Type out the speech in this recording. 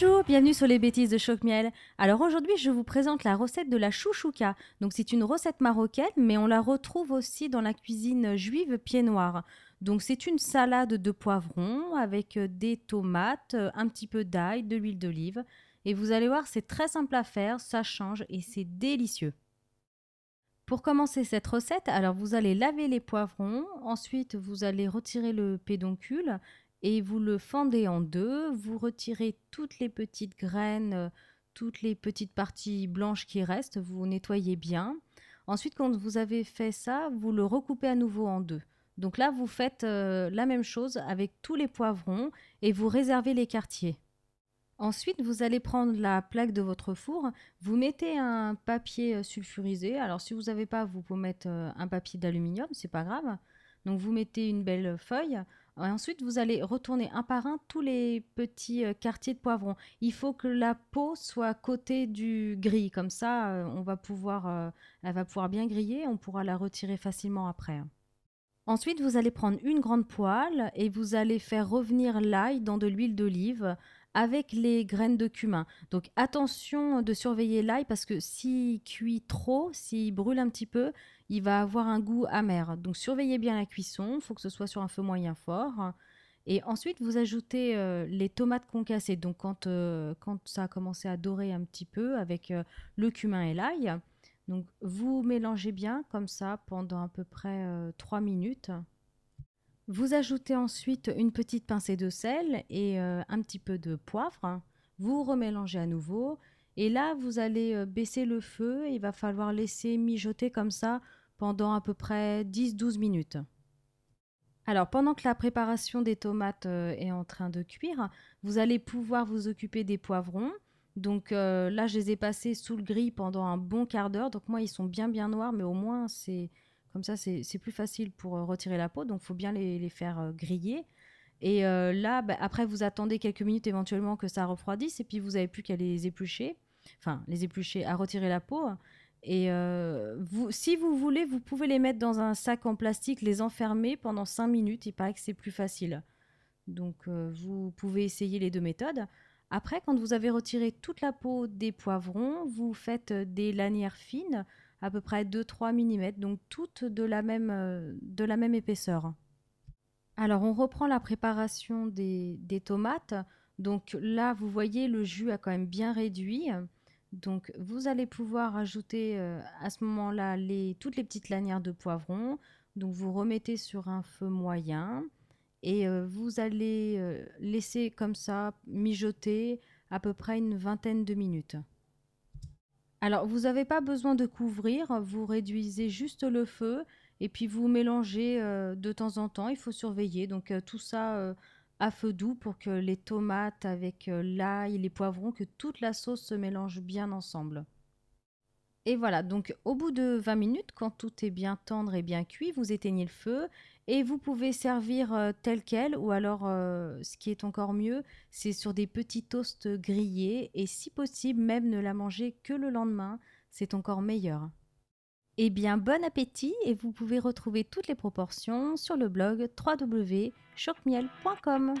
Bonjour, bienvenue sur les bêtises de Choc Miel. Alors aujourd'hui, je vous présente la recette de la chouchouka. Donc c'est une recette marocaine, mais on la retrouve aussi dans la cuisine juive pied noir. Donc c'est une salade de poivrons avec euh, des tomates, euh, un petit peu d'ail, de l'huile d'olive. Et vous allez voir, c'est très simple à faire, ça change et c'est délicieux. Pour commencer cette recette, alors vous allez laver les poivrons, ensuite vous allez retirer le pédoncule et vous le fendez en deux, vous retirez toutes les petites graines, euh, toutes les petites parties blanches qui restent, vous nettoyez bien. Ensuite, quand vous avez fait ça, vous le recoupez à nouveau en deux. Donc là, vous faites euh, la même chose avec tous les poivrons et vous réservez les quartiers. Ensuite, vous allez prendre la plaque de votre four, vous mettez un papier euh, sulfurisé. Alors si vous n'avez pas, vous pouvez mettre un papier d'aluminium, c'est pas grave. Donc vous mettez une belle feuille, ensuite, vous allez retourner un par un tous les petits euh, quartiers de poivron. Il faut que la peau soit à côté du gris. Comme ça, euh, on va pouvoir, euh, elle va pouvoir bien griller. On pourra la retirer facilement après. Ensuite, vous allez prendre une grande poêle et vous allez faire revenir l'ail dans de l'huile d'olive avec les graines de cumin. Donc attention de surveiller l'ail parce que s'il cuit trop, s'il brûle un petit peu, il va avoir un goût amer. Donc surveillez bien la cuisson, il faut que ce soit sur un feu moyen fort. Et ensuite, vous ajoutez euh, les tomates concassées. Donc euh, quand, ça a commencé à dorer un petit peu avec euh, le cumin et l'ail, donc vous mélangez bien comme ça pendant à peu près 3 minutes. Vous ajoutez ensuite une petite pincée de sel et euh, un petit peu de poivre. Vous remélangez à nouveau. Et là, vous allez euh, baisser le feu. il va falloir laisser mijoter comme ça pendant à peu près 10-12 minutes. Alors, pendant que la préparation des tomates euh, est en train de cuire, vous allez pouvoir vous occuper des poivrons. Donc là, je les ai passés sous le gris pendant un bon quart d'heure. Donc moi, ils sont bien bien noirs, mais au moins c'est comme ça, c'est plus facile pour euh, retirer la peau. Donc, il faut bien les, faire euh, griller. Et euh, là, bah, après, vous attendez quelques minutes éventuellement que ça refroidisse. Et puis, vous n'avez plus qu'à les éplucher. Enfin, les éplucher, à retirer la peau. Et si vous voulez, vous pouvez les mettre dans un sac en plastique, les enfermer pendant 5 minutes. Il paraît que c'est plus facile. Donc, vous pouvez essayer les deux méthodes. Après, quand vous avez retiré toute la peau des poivrons, vous faites des lanières fines à peu près 2-3 mm, donc toutes de la même, euh, de la même épaisseur. Alors on reprend la préparation des, tomates. Donc là, vous voyez, le jus a quand même bien réduit. Donc vous allez pouvoir ajouter euh, à ce moment-là les, toutes les petites lanières de poivron. Donc vous remettez sur un feu moyen et euh, vous allez laisser comme ça mijoter à peu près une vingtaine de minutes. Alors, vous n'avez pas besoin de couvrir, vous réduisez juste le feu et puis vous mélangez euh, de temps en temps. Il faut surveiller. Donc, euh, tout ça euh, à feu doux pour que les tomates avec l'ail, et les poivrons, que toute la sauce se mélange bien ensemble. Et voilà, donc au bout de 20 minutes, quand tout est bien tendre et bien cuit, vous éteignez le feu et vous pouvez servir euh, tel quel ou alors euh, ce qui est encore mieux, c'est sur des petits toasts grillés et si possible même ne la manger que le lendemain, c'est encore meilleur. Eh bien, bon appétit et vous pouvez retrouver toutes les proportions sur le blog www.chocmiel.com.